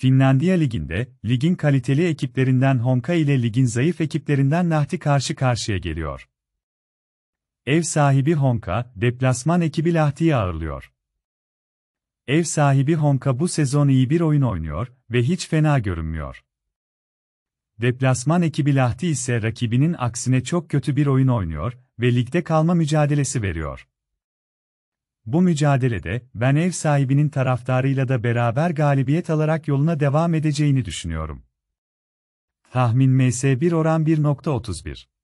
Finlandiya Ligi'nde, ligin kaliteli ekiplerinden Honka ile ligin zayıf ekiplerinden Nahti karşı karşıya geliyor. Ev sahibi Honka, deplasman ekibi Lahti'yi ağırlıyor. Ev sahibi Honka bu sezon iyi bir oyun oynuyor ve hiç fena görünmüyor. Deplasman ekibi Lahti ise rakibinin aksine çok kötü bir oyun oynuyor ve ligde kalma mücadelesi veriyor. Bu mücadelede ben ev sahibinin taraftarıyla da beraber galibiyet alarak yoluna devam edeceğini düşünüyorum. Tahmin MS1 oran 1.31